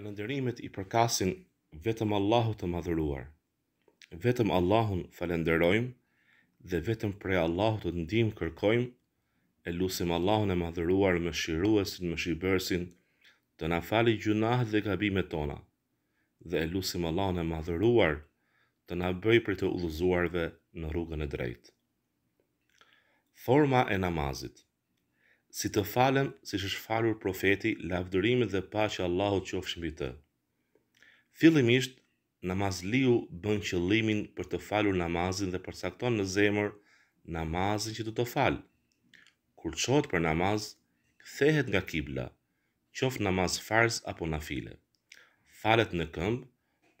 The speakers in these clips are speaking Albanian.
Falënderimet i përkasin vetëm Allahut të madhëruar. Vetëm Allahun falenderojmë, dhe vetëm prej Allahut të ndihmë kërkojmë. E lutim Allahun e madhëruar me shiruesin, me shibërsin të na falë gjunahet dhe gabimet tona. Dhe e lutim Allahun e madhëruar të na bëj për të udhëzuarve në rrugën e drejtë. Forma e namazit si të falem, si që falur profeti lavdërimit dhe pa që Allahu qofsh mbi të. Fillimisht, namazliu bën qëllimin për të falur namazin dhe përsakton në zemër namazin që të të falë. Kur qotë për namaz, kthehet nga kibla, qofë namaz farz apo na file. Falet në këmbë,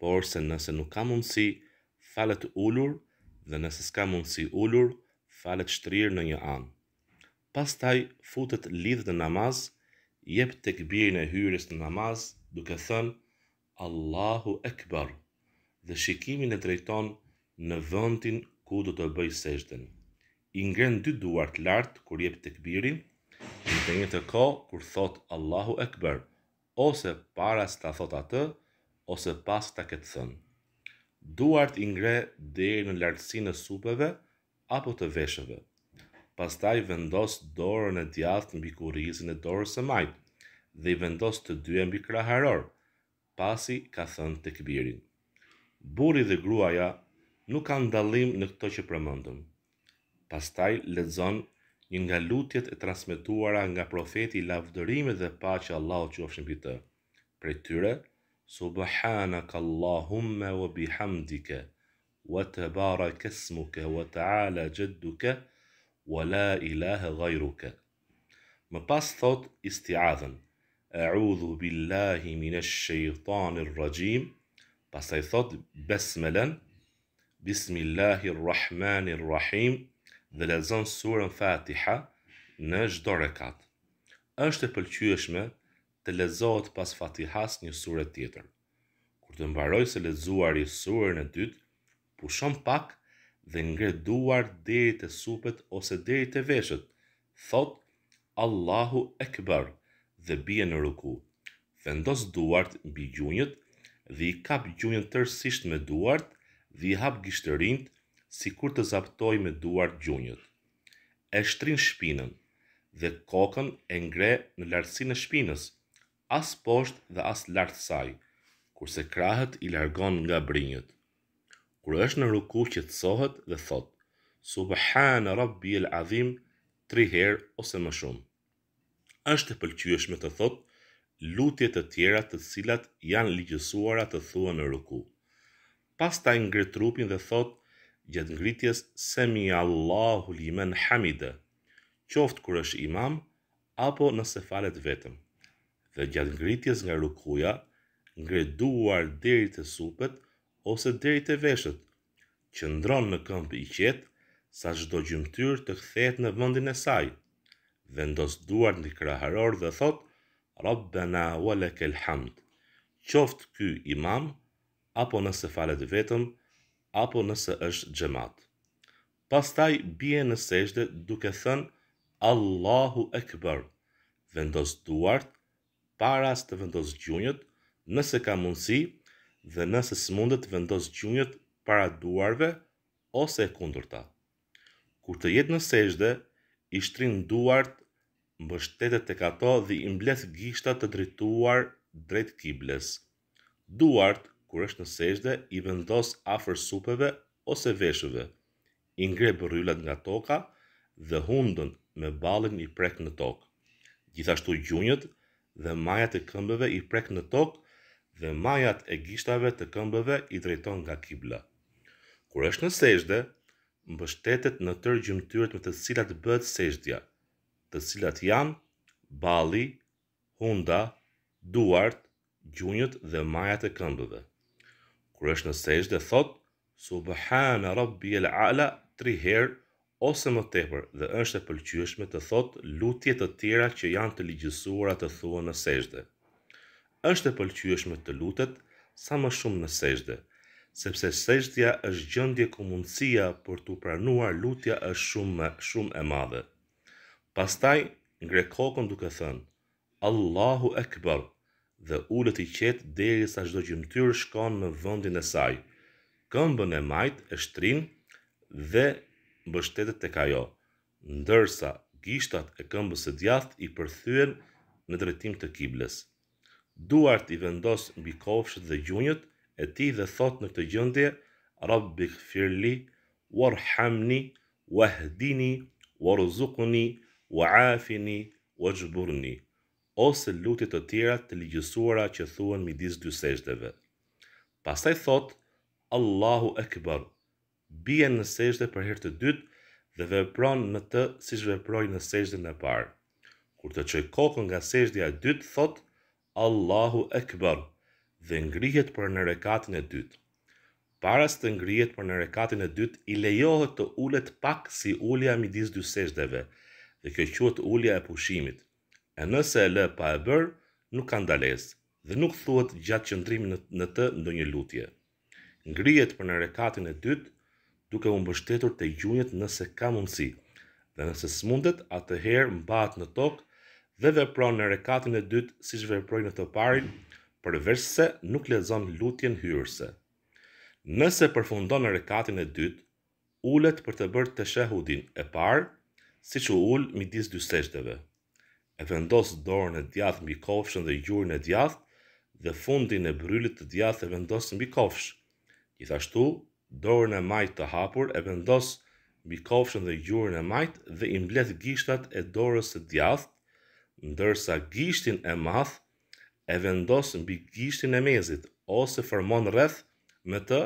por se nëse nuk ka mundësi, falet ullur dhe nëse s'ka mundësi ullur, falet shtrirë në një anë pastaj futet lidh në namaz, jep të këbirin e hyres në namaz, duke thënë, Allahu Ekber, dhe shikimin e drejton në vëndin ku do të bëj I Ingren dy duart lartë kur jep të këbirin, në të një të ko kur thot Allahu Ekber, ose para së ta thot atë, ose pas ta këtë thënë. Duart ingre dhe në lartësi në supeve apo të veshëve pastaj vendos dorën e djathtë mbi kurrizën e dorës së majtë, dhe i vendos të dyja mbi haror, pasi ka thënë të këbirin. Buri dhe gruaja nuk kanë dalim në këto që përmëndëm. Pastaj ledzon një nga lutjet e transmituara nga profeti lavdërime dhe pa që Allah që ofshën për të. Pre tyre, Subhana ka Allahumme wa bihamdike, wa të bara kesmuke, wa të ala gjedduke, wa la ilaha gajruke. Më pas thot istiadhen, e udhu billahi mine shëjtanir rajim, pas taj thot besmelen, bismillahirrahmanirrahim, dhe lezon surën fatiha në gjdo rekat. është e pëlqyëshme të lezohet pas fatihas një surët tjetër. Kur të mbaroj se lezuar i surën e dytë, pushon pak dhe duart deri te supet ose deri te veshët, thot Allahu Ekber dhe bie në ruku. Vendos duart mbi gjunjët dhe i kap gjunjën tërësisht me duart dhe i hap gishtërinjt sikur të zaptoj me duart gjunjët. E shtrin shpinën dhe kokën e ngre në lartësinë e shpinës, as poshtë dhe as lart saj, kurse krahët i largon nga brinjët kur është në ruku që të sohet dhe thot, Subhan Rabbi el Adhim, tri herë ose më shumë. është e pëlqyëshme të thot, lutjet e tjera të cilat janë ligjësuara të thua në ruku. Pas ta ngrit trupin dhe thot, gjatë ngritjes, semi Allahu limen hamide, qoftë kur është imam, apo nëse falet vetëm. Dhe gjatë ngritjes nga rukuja, ngreduar duar deri të supet, ose deri te veshët, që në këmbë i qet, sa çdo gjymtyr të kthehet në vendin e saj. Vendos duart në kraharor dhe thot: Rabbana walakal hamd. Qoftë ky imam apo nëse falet vetëm apo nëse është xhamat. Pastaj bie në sejdë duke thënë Allahu Akbar. Vendos duart para se të vendos gjunjët, nëse ka mundësi, dhe nëse së mundet vendos gjunjët para duarve ose e kundur ta. Kur të jetë në seshde, i shtrinë duart, mbështetet e kato dhe i mbleth gishtat të drituar drejt kibles. Duart, kur është në seshde, i vendos afer supeve ose veshëve, i ngre bërryllat nga toka dhe hundën me balin i prek në tokë. Gjithashtu gjunjët dhe majat e këmbëve i prek në tokë dhe majat e gishtave të këmbëve i drejton nga kibla. Kur është në sejshde, mbështetet në tërë gjymtyrët me të cilat bëhet sejshdja, të cilat janë bali, hunda, duart, gjunjët dhe majat e këmbëve. Kur është në sejshde, thot, Subhana Rabbi El Ala, tri herë, ose më tepër, dhe është e pëlqyëshme të thot lutjet të tjera që janë të ligjësuara të thua në sejshde është e pëlqyeshme të lutet sa më shumë në sejshdë, sepse sejshdja është gjëndje komundësia, për të pranuar lutja është shumë shumë e madhe. Pastaj, ngre kokën duke thënë, Allahu Ekber, dhe ullët i qetë deri sa shdo gjimëtyrë shkonë në vëndin e saj, këmbën e majtë e shtrinë dhe bështetet të kajo, ndërsa gishtat e këmbës e djathë i përthyen në drejtim të kiblesë duart i vendos mbi kofshët dhe gjunjët e ti dhe thot në këtë gjëndje, rabbi këfirli, warhamni, wahdini, waruzukuni, waafini, wajburni, ose lutit të tjera të ligjësuara që thuan midis dy sejtëve. Pasaj thot, Allahu Ekber, bie në sejtë për herë të dytë dhe vepron në të si shveproj në sejtën e parë. Kur të qëj kokën nga a dytë, thotë, Allahu Ekber dhe ngrihet për në rekatin e dytë. Para të ngrihet për në rekatin e dytë, i lejohet të ullet pak si ullja midis dy seshdeve, dhe kjo qëhet ullja e pushimit. E nëse e lë pa e bërë, nuk kanë dales, dhe nuk thuhet gjatë qëndrimi në të ndë një lutje. Ngrihet për në rekatin e dytë, duke më bështetur të gjunjet nëse ka mundësi, dhe nëse smundet, atëherë mbat në tokë, dhe vepron në rekatin e dytë si që veproj në të parin, përveç se nuk lezon lutjen hyrëse. Nëse përfundon në rekatin e dytë, ullet për të bërë të shehudin e parë, si që ullë midis dy seshteve. E vendos dorën e djathë mbi kofshën dhe gjurën e djathë, dhe fundin e bryllit të djathë e vendos mbi kofsh. Gjithashtu, dorën e majtë të hapur e vendos mbi kofshën dhe gjurën e majtë dhe i mbledh gishtat e dorës së djathë ndërsa gishtin e math e vendos mbi gishtin e mezit, ose formon rreth me të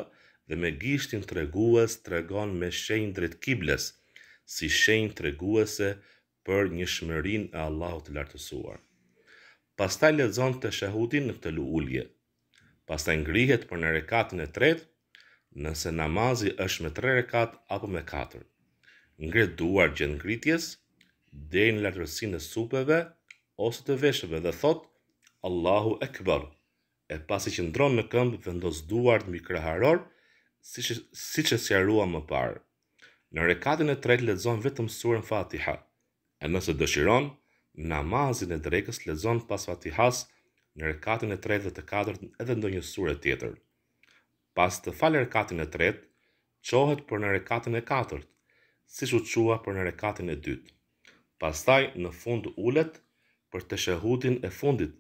dhe me gishtin të reguës të regon me shenjë drejt kibles, si shenjë të reguëse për një shmërin e Allahut të lartësuar. Pastaj lezon të shahutin në këtë luulje, pastaj ngrihet për në rekatin e tret, nëse namazi është me tre rekat apo me katër. ngrihet duar gjën ngritjes, dhe në lartërsin e supeve, ose të veshëve dhe thot Allahu Ekber. E pasi që ndron në këmbë vendos duart mbi kraharor, si që si që më parë. Në rekatin e tretë lezon vetëm surën fatiha, e nëse dëshiron, namazin e drekës lezon pas fatihas në rekatin e tretë dhe të katërt edhe ndonjë surë tjetër. Pas të falë rekatin e tretë, qohet për në rekatin e katërt, si që qua për në rekatin e dytë. Pastaj në fund ullet, për të shëhutin e fundit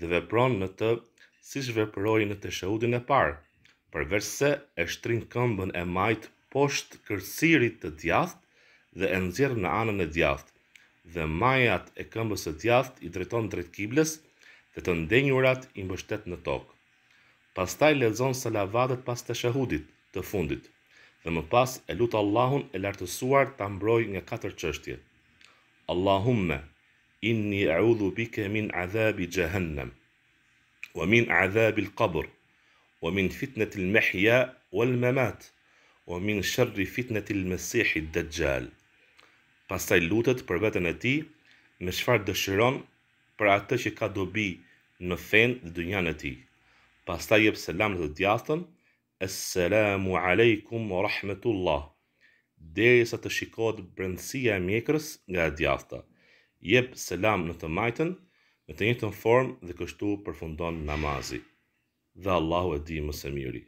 dhe vepron në të si shveproj në të shëhutin e parë, përveç se e shtrin këmbën e majtë poshtë kërësirit të djathë dhe e nëzirë në anën e djathë, dhe majat e këmbës e djathë i drejton drejt kibles dhe të ndenjurat i mbështet në tokë. Pastaj lexon salavatet pas të shahudit të fundit. Dhe më pas e lut Allahun e lartësuar ta mbrojë nga katër çështje. Allahumme, inni a'udhu bika min adhab jahannam wa min adhab al-qabr wa min fitnat al-mahya wal-mamat wa min sharr fitnat al-masih ad-dajjal pastaj lutet për veten e tij me çfarë dëshiron për atë që ka dobi në fen e dynjan e tij pastaj jep selam dhe djathën assalamu alaykum wa rahmatullah Dhe sa të shikohet brendësia e mjekrës nga djathta jep selam në të majtën, në të njëtën form dhe kështu përfundon namazi. Dhe Allahu e di më se miri.